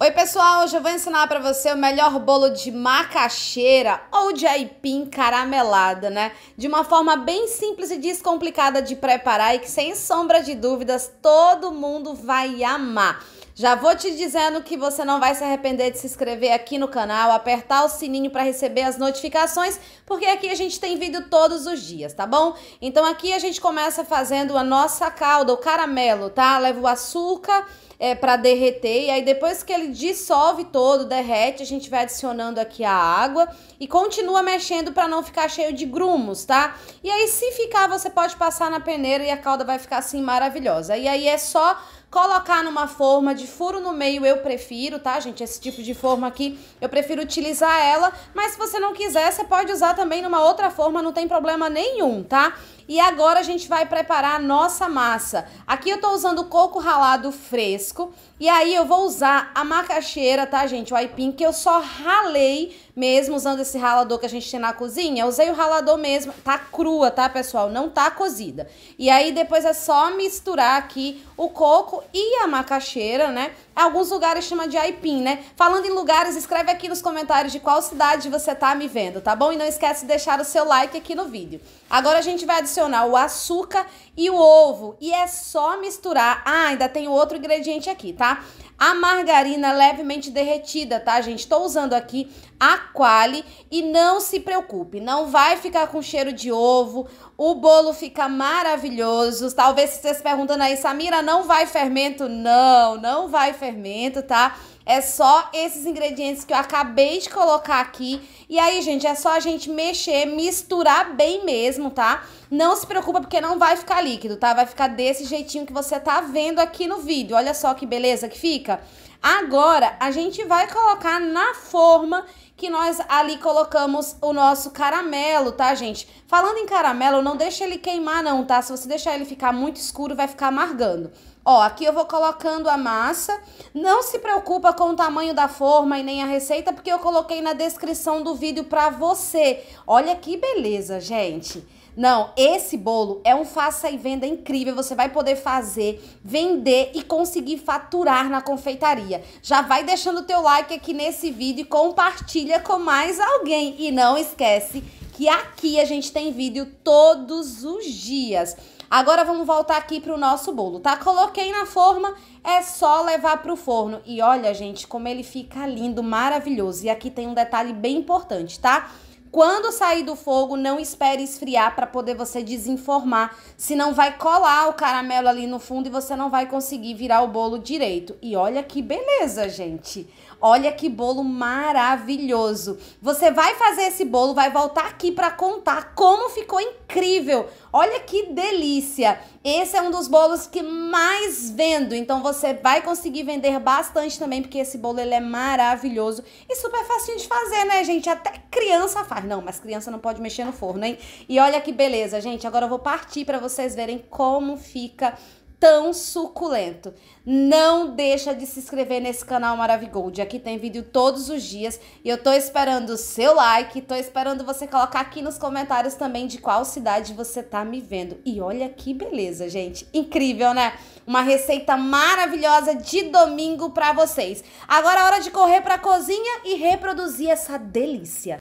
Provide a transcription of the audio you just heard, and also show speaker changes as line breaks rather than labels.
Oi pessoal, hoje eu vou ensinar para você o melhor bolo de macaxeira ou de aipim caramelada, né? De uma forma bem simples e descomplicada de preparar e que sem sombra de dúvidas todo mundo vai amar. Já vou te dizendo que você não vai se arrepender de se inscrever aqui no canal, apertar o sininho para receber as notificações, porque aqui a gente tem vídeo todos os dias, tá bom? Então aqui a gente começa fazendo a nossa calda, o caramelo, tá? Leva o açúcar é, para derreter e aí depois que ele dissolve todo, derrete, a gente vai adicionando aqui a água e continua mexendo para não ficar cheio de grumos, tá? E aí se ficar, você pode passar na peneira e a calda vai ficar assim maravilhosa. E aí é só Colocar numa forma de furo no meio eu prefiro, tá, gente? Esse tipo de forma aqui eu prefiro utilizar ela, mas se você não quiser, você pode usar também numa outra forma, não tem problema nenhum, tá? E agora a gente vai preparar a nossa massa. Aqui eu tô usando coco ralado fresco. E aí eu vou usar a macaxeira, tá, gente? O aipim que eu só ralei mesmo usando esse ralador que a gente tem na cozinha. Eu usei o ralador mesmo. Tá crua, tá, pessoal? Não tá cozida. E aí depois é só misturar aqui o coco e a macaxeira, né? Alguns lugares chama de aipim, né? Falando em lugares, escreve aqui nos comentários de qual cidade você tá me vendo, tá bom? E não esquece de deixar o seu like aqui no vídeo. Agora a gente vai adicionar adicionar o açúcar e o ovo. E é só misturar. Ah, ainda tem outro ingrediente aqui, tá? A margarina levemente derretida, tá, gente? Estou usando aqui a Quali e não se preocupe, não vai ficar com cheiro de ovo, o bolo fica maravilhoso. Talvez vocês perguntando aí, Samira, não vai fermento? Não, não vai fermento, tá? É só esses ingredientes que eu acabei de colocar aqui. E aí, gente, é só a gente mexer, misturar bem mesmo, tá? Não se preocupa porque não vai ficar líquido, tá? Vai ficar desse jeitinho que você tá vendo aqui no vídeo. Olha só que beleza que fica. Agora, a gente vai colocar na forma que nós ali colocamos o nosso caramelo, tá, gente? Falando em caramelo, não deixa ele queimar não, tá? Se você deixar ele ficar muito escuro, vai ficar amargando. Ó, aqui eu vou colocando a massa. Não se preocupa com o tamanho da forma e nem a receita, porque eu coloquei na descrição do vídeo pra você. Olha que beleza, gente. Não, esse bolo é um faça e venda incrível. Você vai poder fazer, vender e conseguir faturar na confeitaria. Já vai deixando o teu like aqui nesse vídeo e compartilha com mais alguém. E não esquece que aqui a gente tem vídeo todos os dias. Agora vamos voltar aqui para o nosso bolo, tá? Coloquei na forma, é só levar para o forno. E olha, gente, como ele fica lindo, maravilhoso. E aqui tem um detalhe bem importante, tá? Tá? Quando sair do fogo, não espere esfriar para poder você desenformar, senão vai colar o caramelo ali no fundo e você não vai conseguir virar o bolo direito. E olha que beleza, gente. Olha que bolo maravilhoso. Você vai fazer esse bolo, vai voltar aqui para contar como ficou incrível Olha que delícia! Esse é um dos bolos que mais vendo, então você vai conseguir vender bastante também, porque esse bolo ele é maravilhoso e super facinho de fazer, né, gente? Até criança faz. Não, mas criança não pode mexer no forno, hein? E olha que beleza, gente. Agora eu vou partir para vocês verem como fica tão suculento. Não deixa de se inscrever nesse canal Maravigold. Aqui tem vídeo todos os dias e eu tô esperando o seu like, tô esperando você colocar aqui nos comentários também de qual cidade você tá me vendo. E olha que beleza, gente. Incrível, né? Uma receita maravilhosa de domingo para vocês. Agora é hora de correr para a cozinha e reproduzir essa delícia.